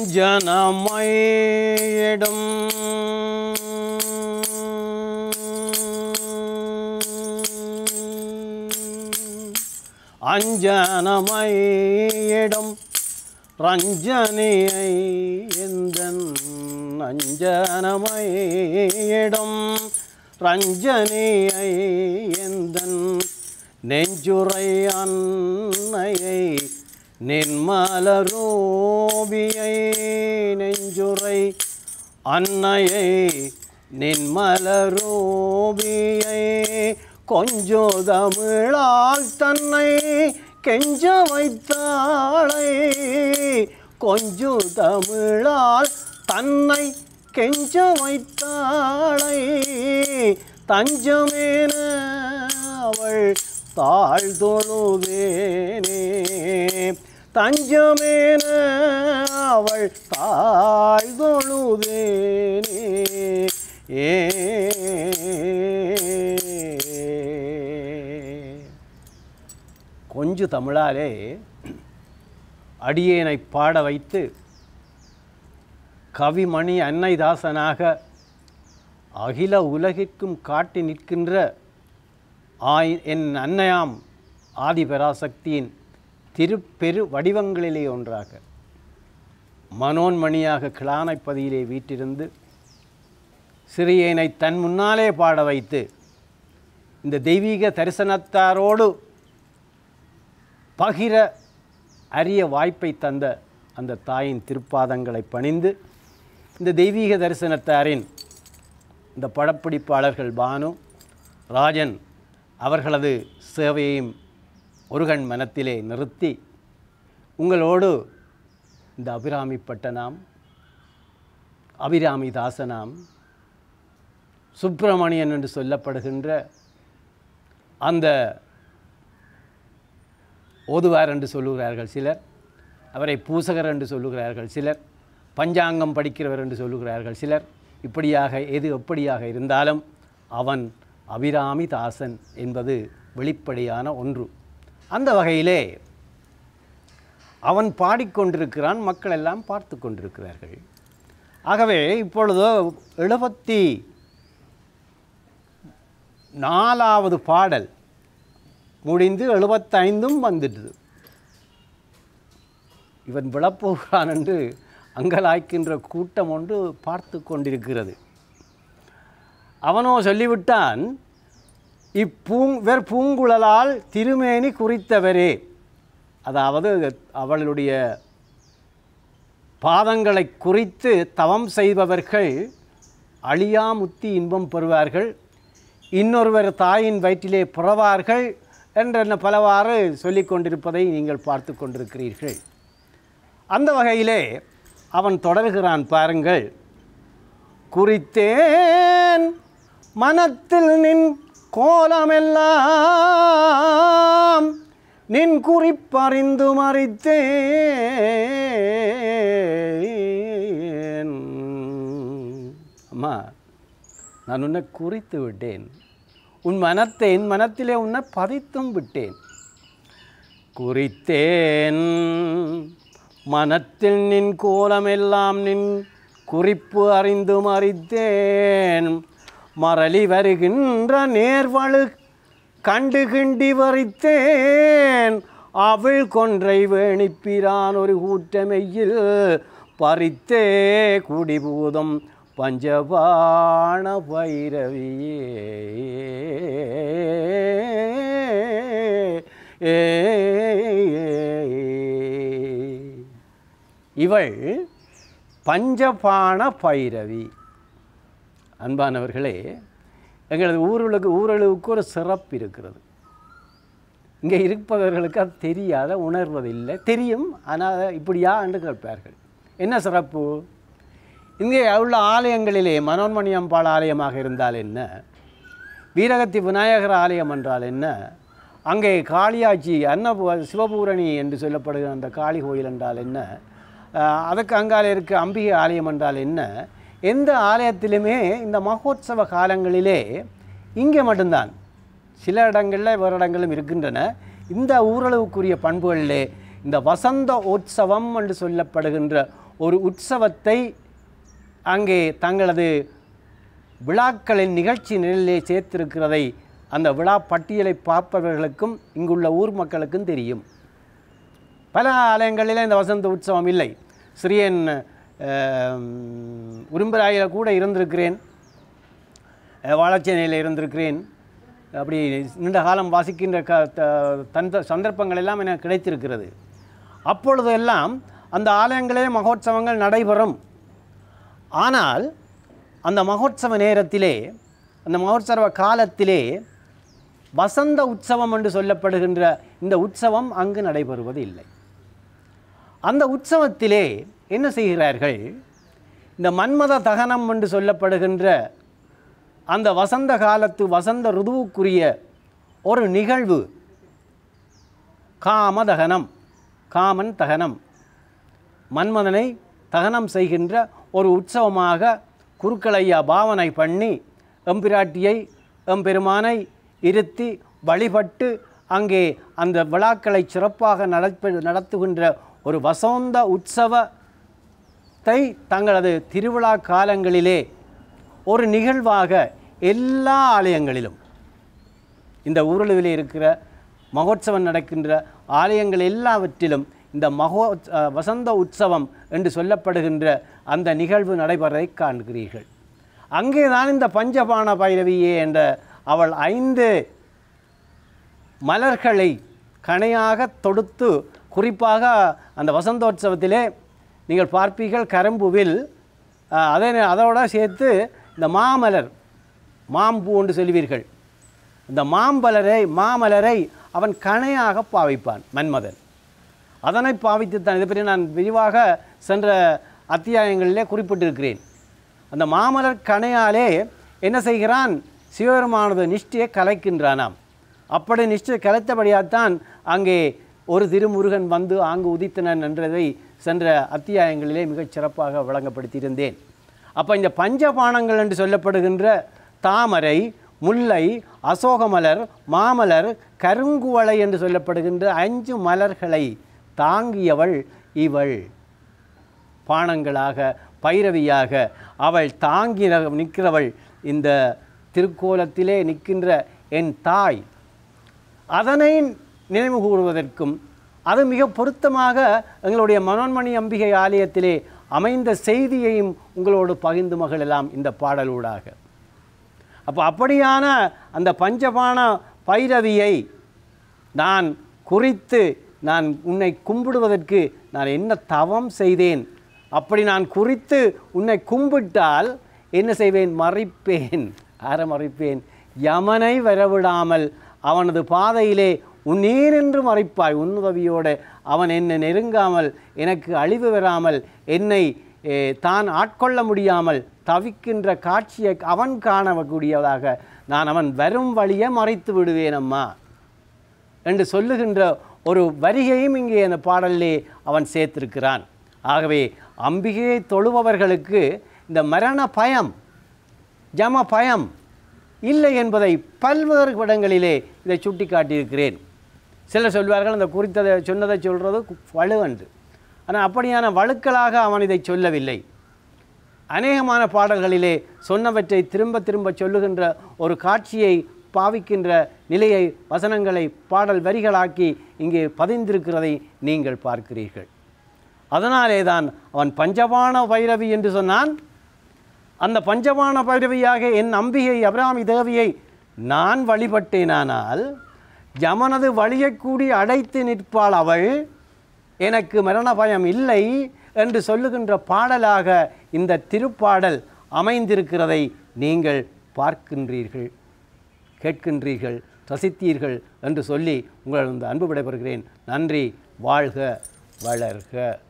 അഞ്ജനമയിടും അഞ്ജനമയിടും റഞ്ജനയായി എന്തൻ അഞ്ജനമയിടും റഞ്ജനയായി എന്തൻ നെഞ്ചുറയന്നയായി நின்மலரூபியை நெஞ்சுரை அன்னையை நின்மலரூபியை கொஞ்சோ தமிழால் தன்னை கெஞ்ச வைத்தாளை கொஞ்சோ தமிழால் தன்னை கெஞ்ச வைத்தாளை தஞ்சமேன அவள் தாழ்தொழுவேனே தஞ்சமேன அவள் தாய் தொழுதேனே ஏ கொஞ்சு தமிழாலே அடியேனை பாட வைத்து கவிமணி அன்னைதாசனாக அகில உலகிற்கும் காட்டி நிற்கின்ற ஆய் என் அன்னையாம் ஆதிபராசக்தியின் திருப்பெரு வடிவங்களிலே ஒன்றாக மனோன்மணியாக கிளானைப்பதியிலே வீட்டிருந்து சிறியனை தன் முன்னாலே பாட வைத்து இந்த தெய்வீக தரிசனத்தாரோடு பகிர அரிய வாய்ப்பை தந்த அந்த தாயின் திருப்பாதங்களை பணிந்து இந்த தெய்வீக தரிசனத்தாரின் இந்த படப்பிடிப்பாளர்கள் பானு ராஜன் அவர்களது சேவையையும் முருகன் மனத்திலே நிறுத்தி உங்களோடு இந்த அபிராமி பட்டனாம் அபிராமி தாசனாம் சுப்பிரமணியன் என்று சொல்லப்படுகின்ற அந்த ஓதுவார் என்று சொல்லுகிறார்கள் சிலர் அவரை பூசகர் என்று சொல்லுகிறார்கள் சிலர் பஞ்சாங்கம் படிக்கிறவர் என்று சொல்லுகிறார்கள் சிலர் இப்படியாக எது எப்படியாக இருந்தாலும் அவன் அபிராமி தாசன் என்பது வெளிப்படையான ஒன்று அந்த வகையிலே அவன் பாடிக்கொண்டிருக்கிறான் மக்கள் எல்லாம் பார்த்து கொண்டிருக்கிறார்கள் ஆகவே இப்பொழுதோ எழுபத்தி நாலாவது பாடல் முடிந்து எழுபத்தைந்தும் வந்துடுது இவன் விழப்போகிறான் என்று அங்கலாய்க்கின்ற கூட்டம் ஒன்று பார்த்து கொண்டிருக்கிறது அவனோ சொல்லிவிட்டான் இப்பூங் வெர் பூங்குழலால் திருமேனி குறித்தவரே அதாவது அவளுடைய பாதங்களை குறித்து தவம் செய்பவர்கள் அழியாமுத்தி இன்பம் பெறுவார்கள் இன்னொருவர் தாயின் வயிற்றிலே புறவார்கள் என்றென்ன பலவாறு சொல்லி கொண்டிருப்பதை நீங்கள் பார்த்து கொண்டிருக்கிறீர்கள் அந்த வகையிலே அவன் தொடர்கிறான் பாருங்கள் குறித்தேன் மனத்தில் நின் கோலமெல்லாம் நின் குறிப்பறிந்து மறித்தேன் அம்மா நான் உன்னை குறித்து விட்டேன் உன் மனத்தை என் மனத்திலே உன்னை பதித்தும் விட்டேன் குறித்தேன் மனத்தில் நின் கோலமெல்லாம் நின் குறிப்பு அறிந்து மறித்தேன் மரளி வருகின்ற நேர்வழு கண்டு கிண்டி வரித்தேன் அவள் கொன்றை வேணிப்பிரான் ஒரு கூட்டமையில் பறித்தே குடிபூதம் பஞ்சபான பைரவியே இவள் பஞ்சபான பைரவி அன்பானவர்களே எங்களது ஊர்களுக்கு ஊரளவுக்கு ஒரு சிறப்பு இருக்கிறது இங்கே இருப்பவர்களுக்கு அது தெரியாத உணர்வதில்லை தெரியும் ஆனால் இப்படியா என்று கேட்பார்கள் என்ன சிறப்பு இங்கே உள்ள ஆலயங்களிலே மனோன்மணி அம்பாள் ஆலயமாக இருந்தால் என்ன வீரகத்தி விநாயகர் ஆலயம் என்றால் என்ன அங்கே காளியாச்சி அன்னபூ சிவபூரணி என்று சொல்லப்படுகிற அந்த காளி கோயில் என்றால் என்ன அதுக்கு அங்காலே இருக்க அம்பிகை ஆலயம் என்றால் என்ன எந்த ஆலயத்திலுமே இந்த மகோத்சவ காலங்களிலே இங்கே மட்டும்தான் சில இடங்களில் வேறு இடங்களும் இருக்கின்றன இந்த ஊரளவுக்குரிய பண்புகளிலே இந்த வசந்த உற்சவம் என்று சொல்லப்படுகின்ற ஒரு உற்சவத்தை அங்கே தங்களது விழாக்களின் நிகழ்ச்சி நிலையிலே சேர்த்திருக்கிறதை அந்த விழா பட்டியலை பார்ப்பவர்களுக்கும் இங்குள்ள ஊர் மக்களுக்கும் தெரியும் பல ஆலயங்களில் இந்த வசந்த உற்சவம் இல்லை ஸ்ரீயன் உரும்பராயில் கூட இருந்திருக்கிறேன் வாழச்சேனையில் இருந்திருக்கிறேன் அப்படி நீண்ட காலம் வாசிக்கின்ற க தந்த சந்தர்ப்பங்கள் எல்லாம் எனக்கு கிடைத்திருக்கிறது அப்பொழுது எல்லாம் அந்த ஆலயங்களே மகோத்சவங்கள் நடைபெறும் ஆனால் அந்த மகோத்சவ நேரத்திலே அந்த மகோத்சவ காலத்திலே வசந்த உற்சவம் என்று சொல்லப்படுகின்ற இந்த உற்சவம் அங்கு நடைபெறுவது இல்லை அந்த உற்சவத்திலே என்ன செய்கிறார்கள் இந்த மன்மத தகனம் என்று சொல்லப்படுகின்ற அந்த வசந்த காலத்து வசந்த ருதுவுக்குரிய ஒரு நிகழ்வு காமதகனம் காமன் தகனம் மன்மதனை தகனம் செய்கின்ற ஒரு உற்சவமாக குறுக்களையா பாவனை பண்ணி எம்பிராட்டியை எம்பெருமானை இருத்தி வழிபட்டு அங்கே அந்த விழாக்களை சிறப்பாக நடப்ப நடத்துகின்ற ஒரு வசந்த உற்சவ தை தங்களது திருவிழா காலங்களிலே ஒரு நிகழ்வாக எல்லா ஆலயங்களிலும் இந்த ஊரளவில் இருக்கிற மகோத்சவம் நடக்கின்ற ஆலயங்கள் எல்லாவற்றிலும் இந்த மகோ வசந்த உற்சவம் என்று சொல்லப்படுகின்ற அந்த நிகழ்வு நடைபெறதை காண்கிறீர்கள் அங்கேதான் இந்த பஞ்சபான பைரவியே என்ற அவள் ஐந்து மலர்களை கனையாக தொடுத்து குறிப்பாக அந்த வசந்தோற்சவத்திலே நீங்கள் பார்ப்பீர்கள் கரும்புவில் அதே அதோட சேர்த்து இந்த மாமலர் மாம்பூ என்று சொல்வீர்கள் இந்த மாம்பலரை மாமலரை அவன் கனையாக பாவிப்பான் மன்மதன் அதனை பாவித்துத்தான் இதை பற்றி நான் விரிவாக சென்ற அத்தியாயங்களிலே குறிப்பிட்டிருக்கிறேன் அந்த மாமலர் கணையாலே என்ன செய்கிறான் சிவபெருமானது நிஷ்டையை கலைக்கின்றானாம் அப்படி நிஷ்டை கலைத்தபடியாகத்தான் அங்கே ஒரு திருமுருகன் வந்து ஆங்கு உதித்தனன் என்றதை சென்ற அத்தியாயங்களிலே மிகச் சிறப்பாக வழங்கப்படுத்தியிருந்தேன் அப்போ இந்த பஞ்சபானங்கள் என்று சொல்லப்படுகின்ற தாமரை முல்லை அசோகமலர் மாமலர் கருங்குவளை என்று சொல்லப்படுகின்ற அஞ்சு மலர்களை தாங்கியவள் இவள் பானங்களாக பைரவியாக அவள் தாங்கி நிற்கிறவள் இந்த திருக்கோலத்திலே நிற்கின்ற என் தாய் அதனை நினைவு கூறுவதற்கும் அது மிக பொருத்தமாக எங்களுடைய மனோன்மணி அம்பிகை ஆலயத்திலே அமைந்த செய்தியையும் உங்களோடு பகிர்ந்து மகளெல்லாம் இந்த பாடலூடாக அப்போ அப்படியான அந்த பஞ்சபான பைரவியை நான் குறித்து நான் உன்னை கும்பிடுவதற்கு நான் என்ன தவம் செய்தேன் அப்படி நான் குறித்து உன்னை கும்பிட்டால் என்ன செய்வேன் மறைப்பேன் ஆர மறைப்பேன் யமனை வரவிடாமல் அவனது பாதையிலே உன் நீர் என்று மறைப்பாய் உன் உதவியோடு அவன் என்னை நெருங்காமல் எனக்கு அழிவு வராமல் என்னை தான் ஆட்கொள்ள முடியாமல் தவிக்கின்ற காட்சியை அவன் காணக்கூடியதாக நான் அவன் வரும் வழியை மறைத்து விடுவேன் அம்மா என்று சொல்லுகின்ற ஒரு வரிகையும் இங்கே அந்த பாடலே அவன் சேர்த்திருக்கிறான் ஆகவே அம்பிகையை தொழுபவர்களுக்கு இந்த மரண பயம் ஜம பயம் இல்லை என்பதை பல்வேறு இடங்களிலே இதை சுட்டி காட்டியிருக்கிறேன் சிலர் சொல்வார்கள் அந்த குறித்ததை சொன்னதை சொல்கிறது வலுவன்று ஆனால் அப்படியான வழுக்களாக அவன் இதை சொல்லவில்லை அநேகமான பாடல்களிலே சொன்னவற்றை திரும்ப திரும்ப சொல்லுகின்ற ஒரு காட்சியை பாவிக்கின்ற நிலையை வசனங்களை பாடல் வரிகளாக்கி இங்கே பதிந்திருக்கிறதை நீங்கள் பார்க்கிறீர்கள் அதனாலே தான் அவன் பஞ்சபான பைரவி என்று சொன்னான் அந்த பஞ்சபான பைரவியாக என் அம்பிகை அபிராமி தேவியை நான் வழிபட்டேனானால் யமனது வழியை கூடி அடைத்து நிற்பாள் அவள் எனக்கு மரண பயம் இல்லை என்று சொல்லுகின்ற பாடலாக இந்த திருப்பாடல் அமைந்திருக்கிறதை நீங்கள் பார்க்கின்றீர்கள் கேட்கின்றீர்கள் ரசித்தீர்கள் என்று சொல்லி உங்கள் இந்த அன்பு விடைபெறுகிறேன் நன்றி வாழ்க வளர்க